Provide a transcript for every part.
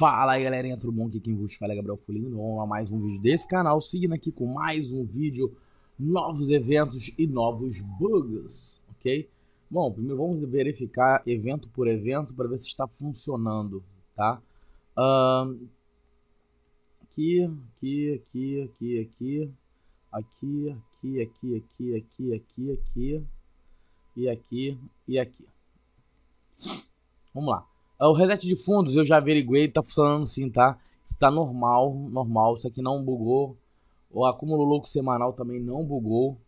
Fala aí galerinha, tudo bom? Aqui quem vos fala é Gabriel Fulino, vamos a mais um vídeo desse canal, seguindo aqui com mais um vídeo, novos eventos e novos bugs, ok? Bom, primeiro vamos verificar evento por evento para ver se está funcionando, tá? Um, aqui, aqui, aqui, aqui, aqui, aqui, aqui, aqui, aqui, aqui, aqui, aqui, e aqui, e aqui. Vamos lá. É o reset de fundos eu já averiguei, tá funcionando sim, tá? Está normal, normal. Isso aqui não bugou. O acúmulo louco semanal também não bugou.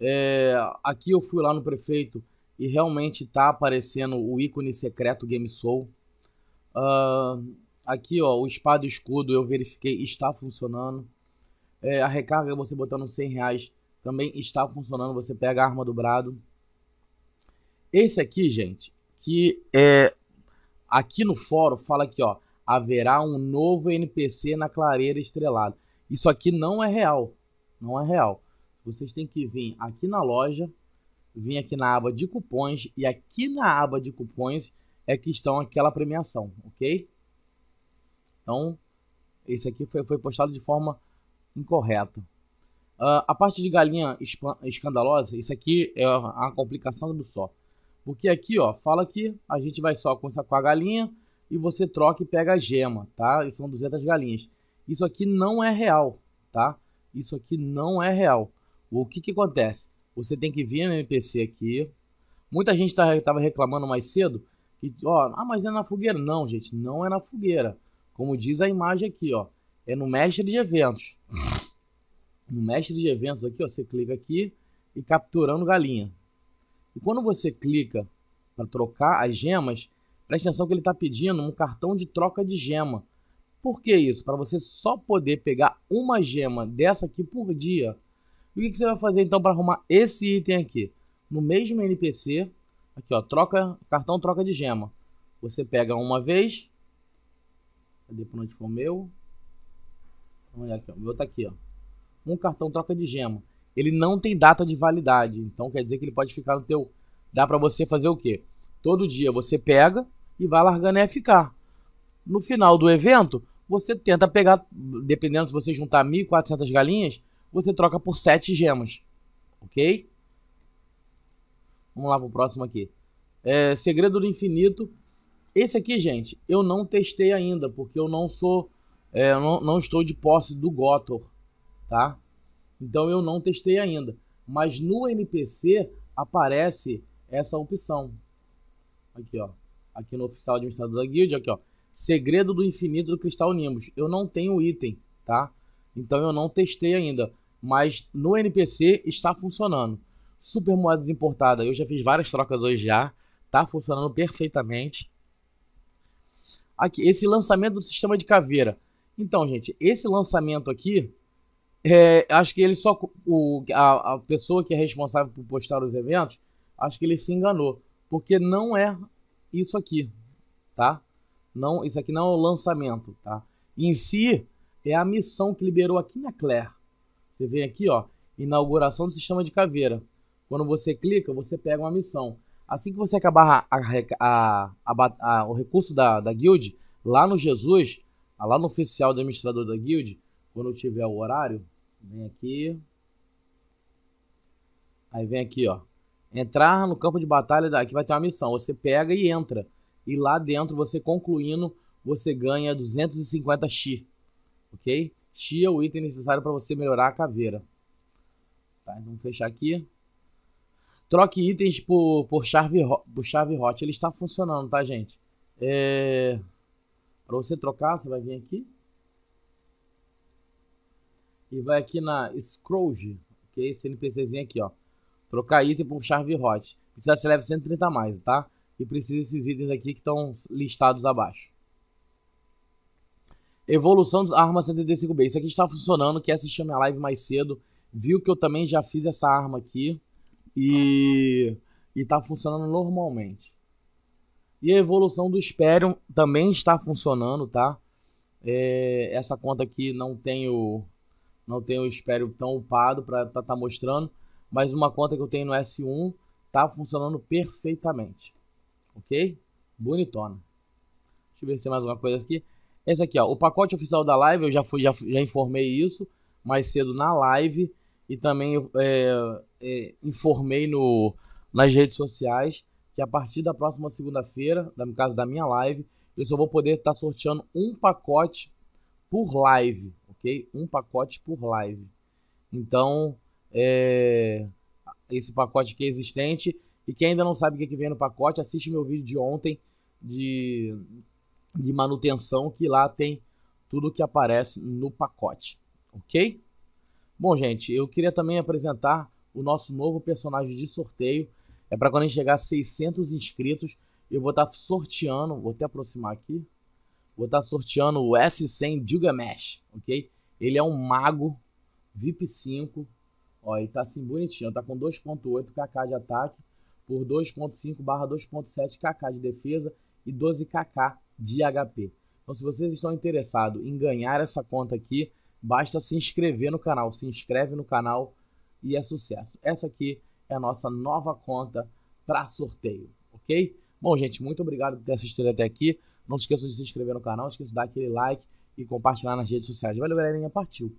É, aqui eu fui lá no prefeito e realmente está aparecendo o ícone secreto game Uh, aqui, ó, o espada e escudo eu verifiquei, está funcionando. É, a recarga você botando 100 reais também está funcionando. Você pega a arma do brado. Esse aqui, gente, que é Aqui no fórum fala aqui, ó, haverá um novo NPC na clareira estrelada. Isso aqui não é real, não é real. Vocês têm que vir aqui na loja, vir aqui na aba de cupons e aqui na aba de cupons é que estão aquela premiação, ok? Então, esse aqui foi, foi postado de forma incorreta. Uh, a parte de galinha escandalosa, isso aqui é a complicação do só. Porque aqui, ó, fala que a gente vai só com a galinha e você troca e pega a gema, tá? E são 200 galinhas. Isso aqui não é real, tá? Isso aqui não é real. O que que acontece? Você tem que vir no MPC aqui. Muita gente tá, tava reclamando mais cedo que, ó, ah, mas é na fogueira. Não, gente, não é na fogueira. Como diz a imagem aqui, ó, é no mestre de eventos. No mestre de eventos aqui, ó, você clica aqui e capturando galinha. E quando você clica para trocar as gemas, presta atenção que ele está pedindo um cartão de troca de gema. Por que isso? Para você só poder pegar uma gema dessa aqui por dia. E o que, você vai fazer então para arrumar esse item aqui? No mesmo NPC, aqui ó, troca, cartão troca de gema. Você pega uma vez. Cadê para onde foi o meu? Olha aqui, ó, o meu tá aqui, ó. Um cartão troca de gema ele não tem data de validade. Então quer dizer que ele pode ficar no teu. Dá para você fazer o quê? Todo dia você pega e vai largando e ficar. No final do evento, você tenta pegar, dependendo se você juntar 1.400 galinhas, você troca por 7 gemas. Ok? Vamos lá pro próximo aqui. É, Segredo do Infinito. Esse aqui, gente, eu não testei ainda, porque eu não sou. É, eu não, não estou de posse do Gotor, tá? Então eu não testei ainda. Mas no NPC aparece essa opção. Aqui, ó. Aqui no oficial administrador da guild, aqui, ó. Segredo do infinito do cristal Nimbus. Eu não tenho item, tá? Então eu não testei ainda. Mas no NPC está funcionando. Super moedas importada. Eu já fiz várias trocas hoje já. Tá funcionando perfeitamente. Aqui, esse lançamento do sistema de caveira. Então, gente, esse lançamento aqui é, acho que ele só. O, a, a pessoa que é responsável por postar os eventos, acho que ele se enganou. Porque não é isso aqui, tá? Não, isso aqui não é o lançamento, tá? Em si, é a missão que liberou aqui na Claire. Você vem aqui, ó, inauguração do sistema de caveira. Quando você clica, você pega uma missão. Assim que você acabar a, a, a, o recurso da, da guild, lá no Jesus, lá no oficial do administrador da guild, quando tiver o horário, Vem aqui. Aí vem aqui, ó. Entrar no campo de batalha, daqui vai ter uma missão. Você pega e entra. E lá dentro, você concluindo, você ganha 250 chi. Ok? Chi é o item necessário para você melhorar a caveira. Tá, então vamos fechar aqui. Troque itens por, por, chave, por chave hot. Ele está funcionando, tá, gente? É... Para você trocar, você vai vir aqui e vai aqui na Scrooge, que é esse NPCzinho aqui, ó. Trocar item por chave hot. Precisa ser leve 130 mais, tá? E precisa esses itens aqui que estão listados abaixo. Evolução dos arma 75B. Isso aqui está funcionando. Quem assistiu minha live mais cedo viu que eu também já fiz essa arma aqui. E, e tá funcionando normalmente. E a evolução do Sperium também está funcionando, tá? É, essa conta aqui não tem o não tenho o tão upado para estar tá, tá mostrando, mas uma conta que eu tenho no S1 tá funcionando perfeitamente, ok? Bonitona. Deixa eu ver se tem mais alguma coisa aqui. Esse aqui, ó, o pacote oficial da live, eu já, fui, já, já informei isso mais cedo na live e também é, é, informei no, nas redes sociais que a partir da próxima segunda-feira, no caso da minha live, eu só vou poder estar tá sorteando um pacote por live, um pacote por live. Então, é, esse pacote aqui é existente. E quem ainda não sabe o que, é que vem no pacote, assiste meu vídeo de ontem de, de manutenção, que lá tem tudo que aparece no pacote, ok? Bom, gente, eu queria também apresentar o nosso novo personagem de sorteio. É para quando a gente chegar a 600 inscritos, eu vou estar tá sorteando, vou até aproximar aqui, vou estar tá sorteando o S100 Gilgamesh, ok? Ele é um mago, VIP 5. Ó, e tá assim bonitinho. Tá com 2.8 kk de ataque por 2.5 barra 2.7 kk de defesa e 12 kk de HP. Então se vocês estão interessados em ganhar essa conta aqui, basta se inscrever no canal. Se inscreve no canal e é sucesso. Essa aqui é a nossa nova conta para sorteio, ok? Bom, gente, muito obrigado por ter assistido até aqui. Não se esqueçam de se inscrever no canal, não esqueçam de dar aquele like e compartilhar nas redes sociais. Valeu, galerinha. Partiu!